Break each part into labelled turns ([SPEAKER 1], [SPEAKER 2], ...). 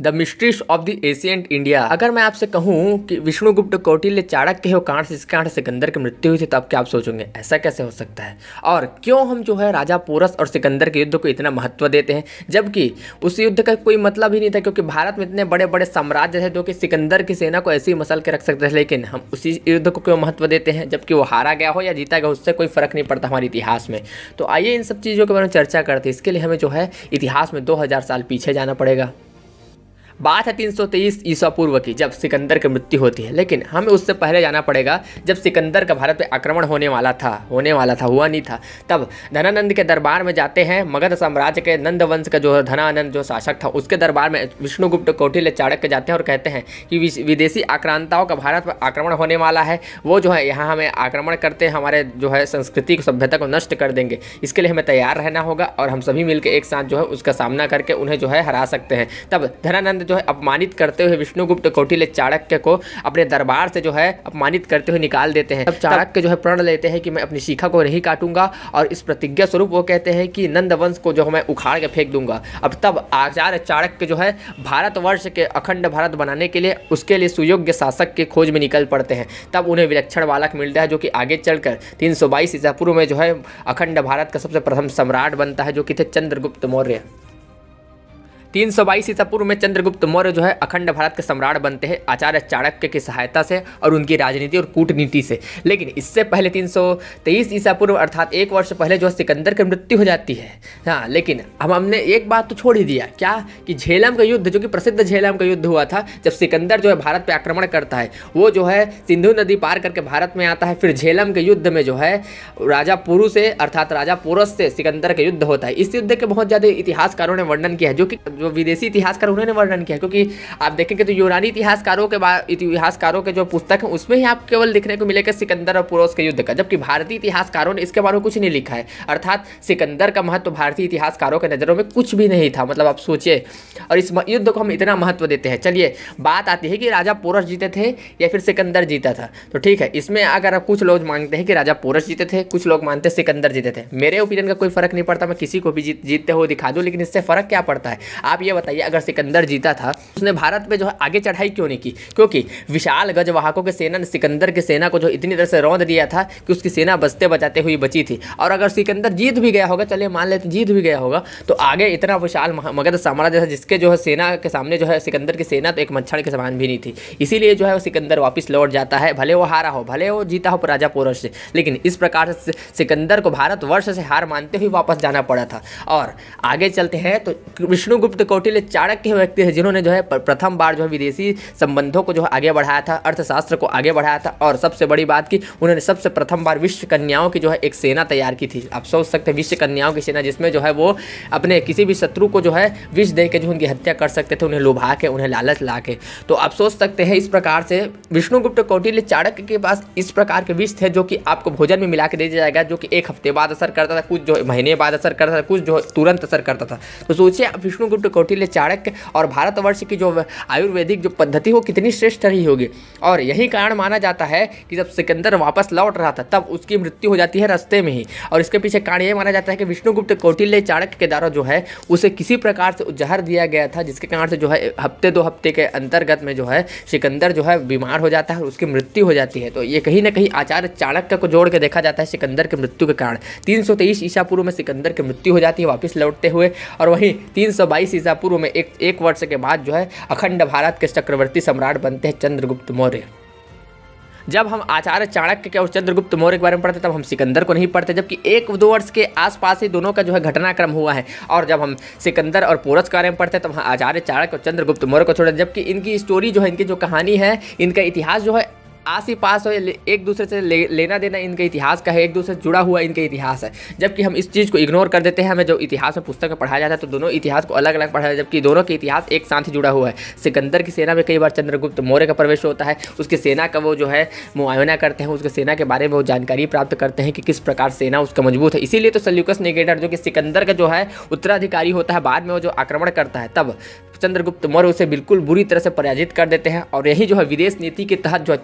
[SPEAKER 1] the mysteries of the ancient India अगर मैं आपसे कहूँ कि विष्णुगुप्त कौटिल्य चाणक्य हो कांड से कांड सिकंदर की मृत्यु हुई थी तो आप क्या आप सोचेंगे ऐसा कैसे हो सकता है और क्यों हम जो है राजा पोरस और सिकंदर के युद्ध को इतना महत्व देते हैं जबकि उस युद्ध का कोई मतलब ही नहीं था क्योंकि भारत में इतने बड़े बड़े साम्राज्य थे जो कि सिकंदर की सेना को ऐसे ही मसल के रख सकते थे लेकिन हम उसी युद्ध को क्यों महत्व देते हैं जबकि वो हारा गया हो या जीता गया उससे कोई फर्क नहीं पड़ता हमारे इतिहास में तो आइए इन सब चीज़ों के बारे में चर्चा करते हैं इसके लिए हमें जो है इतिहास में दो साल पीछे जाना पड़ेगा बात है 323 ईसा पूर्व की जब सिकंदर की मृत्यु होती है लेकिन हमें उससे पहले जाना पड़ेगा जब सिकंदर का भारत पे आक्रमण होने वाला था होने वाला था हुआ नहीं था तब धनानंद के दरबार में जाते हैं मगध साम्राज्य के नंद वंश का जो धनानंद जो शासक था उसके दरबार में विष्णुगुप्त कौटिल्य चाणक्य जाते हैं और कहते हैं कि विदेशी आक्रांताओं का भारत पर आक्रमण होने वाला है वो जो है यहाँ हमें आक्रमण करते हैं हमारे जो है संस्कृति को सभ्यता को नष्ट कर देंगे इसके लिए हमें तैयार रहना होगा और हम सभी मिलकर एक साथ जो है उसका सामना करके उन्हें जो है हरा सकते हैं तब धनानंद जो है अपमानित करते हुए विष्णुगुप्त कौटिल्य चाणक्य को अपने दरबार से जो है अपमानित करते हुए निकाल देते हैं अब चाणक्य जो है प्रण लेते हैं कि मैं अपनी शिखा को नहीं काटूंगा और इस प्रतिज्ञा स्वरूप वो कहते हैं कि नंद वंश को जो मैं उखाड़ के फेंक दूंगा अब तब आचार्य चाणक्य जो है भारतवर्ष के अखंड भारत बनाने के लिए उसके लिए सुयोग्य शासक के खोज में निकल पड़ते हैं तब उन्हें विलक्षण बालक मिलता है जो कि आगे चलकर तीन सौ में जो है अखंड भारत का सबसे प्रथम सम्राट बनता है जो कि थे चंद्रगुप्त मौर्य तीन सौ बाईस ईसा पूर्व में चंद्रगुप्त मौर्य जो है अखंड भारत के सम्राट बनते हैं आचार्य चाणक्य की सहायता से और उनकी राजनीति और कूटनीति से लेकिन इससे पहले तीन सौ तेईस ईसा पूर्व अर्थात एक वर्ष पहले जो है सिकंदर की मृत्यु हो जाती है हाँ लेकिन हम हमने एक बात तो छोड़ ही दिया क्या कि झेलम का युद्ध जो कि प्रसिद्ध झेलम का युद्ध हुआ था जब सिकंदर जो है भारत पर आक्रमण करता है वो जो है सिंधु नदी पार करके भारत में आता है फिर झेलम के युद्ध में जो है राजा पुरु से अर्थात राजा पुरुष से सिकंदर का युद्ध होता है इस युद्ध के बहुत ज़्यादा इतिहासकारों ने वर्णन किया है जो कि जो विदेशी इतिहासकार उन्होंने वर्णन किया क्योंकि आप देखेंगे तो यूनानी इतिहासकारों के बाद इतिहासकारों के जो पुस्तक है उसमें ही आप केवल देखने को मिलेगा सिकंदर और पुरोस के युद्ध का जबकि भारतीय इतिहासकारों ने इसके बारे में कुछ नहीं लिखा है अर्थात सिकंदर का महत्व भारतीय इतिहासकारों के नज़रों में कुछ भी नहीं था मतलब आप सोचिए और इस युद्ध को हम इतना महत्व देते हैं चलिए बात आती है कि राजा पोरस जीते थे या फिर सिकंदर जीता था तो ठीक है इसमें अगर आप कुछ लोग मानते हैं कि राजा पोरस जीते थे कुछ लोग मानते हैं सिकंदर जीते थे मेरे ओपिनियन का कोई फर्क नहीं पड़ता मैं किसी को भी जीतते हुए दिखा दूँ लेकिन इससे फ़र्क क्या पड़ता है आप आप ये बताइए अगर सिकंदर जीता था उसने भारत पे जो है आगे चढ़ाई क्यों नहीं की क्योंकि विशाल गजवाहकों के सेना ने सिकंदर की सेना को जो इतनी तरह से रौंद दिया था कि उसकी सेना बचते बचाते हुई बची थी और अगर सिकंदर जीत भी गया होगा चलिए मान लेते जीत भी गया होगा तो आगे इतना विशाल मगध साम्राज्य था जिसके जो है सेना के सामने जो है सिकंदर की सेना तो एक मच्छर के समान भी नहीं थी इसीलिए जो है वो सिकंदर वापस लौट जाता है भले वो हारा हो भले वो जीता हो राजा पोरश से लेकिन इस प्रकार से सिकंदर को भारतवर्ष से हार मानते हुए वापस जाना पड़ा था और आगे चलते हैं तो विष्णुगुप्त गुप्त कौटिल्य चाणक्य व्यक्ति है जिन्होंने जो है प्रथम बार जो है विदेशी संबंधों को जो है आगे बढ़ाया था अर्थशास्त्र को आगे बढ़ाया था और सबसे बड़ी बात की उन्होंने सबसे प्रथम बार विश्व कन्याओं की जो है एक सेना तैयार की थी आप सोच सकते हैं विश्व कन्याओं की सेना जिसमें जो है वो अपने किसी भी शत्रु को जो है विष दे के जो उनकी हत्या कर सकते थे उन्हें लुभा के उन्हें लालच ला के तो आप सोच सकते हैं इस प्रकार से विष्णुगुप्त कौटिल्य चाणक्य के पास इस प्रकार के विष थे जो कि आपको भोजन में मिला के दे दिया जाएगा जो कि एक हफ्ते बाद असर करता था कुछ जो महीने बाद असर करता था कुछ जो तुरंत असर करता था तो सोचिए आप विष्णुगुप्त प्रसिद्ध कौटिल्य चाणक्य और भारतवर्ष की जो आयुर्वेदिक जो पद्धति वो कितनी श्रेष्ठ रही होगी और यही कारण माना जाता है कि जब सिकंदर वापस लौट रहा था तब उसकी मृत्यु हो जाती है रस्ते में ही और इसके पीछे कारण यह माना जाता है कि विष्णुगुप्त कौटिल्य चाणक्य के द्वारा जो है उसे किसी प्रकार से जहर दिया गया था जिसके कारण से जो है हफ्ते दो हफ्ते के अंतर्गत में जो है सिकंदर जो है बीमार हो जाता है और उसकी मृत्यु हो जाती है तो ये कहीं ना कहीं आचार्य चाणक्य को जोड़ के देखा जाता है सिकंदर की मृत्यु के कारण तीन ईसा पूर्व में सिकंदर की मृत्यु हो जाती है वापस लौटते हुए और वहीं तीन ईसा पूर्व में एक एक वर्ष के बाद जो है अखंड भारत के चक्रवर्ती सम्राट बनते हैं चंद्रगुप्त मौर्य जब हम आचार्य चाणक्य के और चंद्रगुप्त मौर्य के बारे में पढ़ते तब हम सिकंदर को नहीं पढ़ते जबकि एक दो वर्ष के आसपास ही दोनों का जो है घटनाक्रम हुआ है और जब हम सिकंदर और पोरस के बारे में पढ़ते तब हम आचार्य चाणक्य और चंद्रगुप्त मौर्य को छोड़ते जबकि इनकी स्टोरी जो है इनकी जो कहानी है इनका इतिहास जो है आस ही पास हो एक दूसरे से ले, लेना देना इनके इतिहास का है एक दूसरे से जुड़ा हुआ इनके इतिहास है जबकि हम इस चीज़ को इग्नोर कर देते हैं हमें जो इतिहास में पुस्तक में पढ़ाया जाता है तो दोनों इतिहास को अलग अलग पढ़ाया जाता है जबकि दोनों के इतिहास एक साथ ही जुड़ा हुआ है सिकंदर की सेना में कई बार चंद्रगुप्त मौर्य का प्रवेश होता है उसकी सेना का वो जो है मुआयना करते हैं उसके सेना के बारे में वो जानकारी प्राप्त करते हैं कि किस प्रकार सेना उसका मजबूत है इसीलिए तो सल्यूकस निगेटर जो कि सिकंदर का जो है उत्तराधिकारी होता है बाद में वो जो आक्रमण करता है तब चंद्रगुप्त मौर्य उसे बिल्कुल बुरी तरह से पराजित कर देते हैं और यही जो है विदेश नीति के तहत जो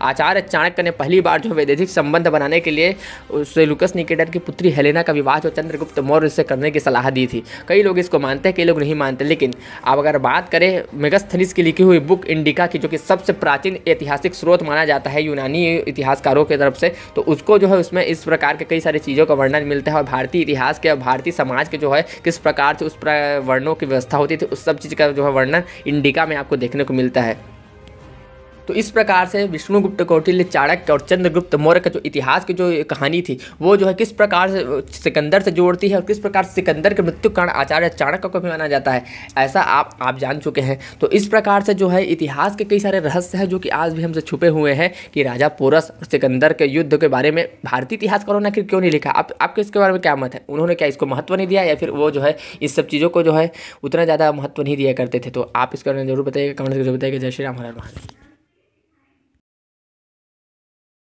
[SPEAKER 1] आचार्य चाणक्य ने पहली बार जो वैदेशिक संबंध बनाने के लिए उससे लुकस निकेटर की पुत्री हेलेना का विवाह जो चंद्रगुप्त मौर्य से करने की सलाह दी थी कई लोग इसको मानते हैं कई लोग नहीं मानते लेकिन अब अगर बात करें मेगस्थनिस की लिखी हुई बुक इंडिका की जो कि सबसे प्राचीन ऐतिहासिक स्रोत माना जाता है यूनानी इतिहासकारों की तरफ से तो उसको जो है उसमें इस प्रकार के कई सारी चीज़ों का वर्णन मिलता है और भारतीय इतिहास के और भारतीय समाज के जो है किस प्रकार से उस वर्णों की व्यवस्था होती थी उस सब चीज़ का जो है वर्णन इंडिका में आपको देखने को मिलता है तो इस प्रकार से विष्णुगुप्त कौटिल्य चाणक्य और चंद्रगुप्त मौर्य का जो इतिहास की जो कहानी थी वो जो है किस प्रकार से सिकंदर से जोड़ती है और किस प्रकार सिकंदर के मृत्यु कारण आचार्य चाणक्य को भी माना जाता है ऐसा आप आप जान चुके हैं तो इस प्रकार से जो है इतिहास के कई सारे रहस्य हैं जो कि आज भी हमसे छुपे हुए हैं कि राजा पोरस और सिकंदर के युद्ध के बारे में भारतीय इतिहासकारों ने आखिर क्यों नहीं लिखा आप आपके इसके बारे में क्या मत है उन्होंने क्या इसको महत्व नहीं दिया या फिर वो जो है इस सब चीज़ों को जो है उतना ज़्यादा महत्व नहीं दिया करते थे तो आप इसके बारे में जरूर बताइएगा कमेंट जरूर बताइएगा जय श्री राम हर महाराज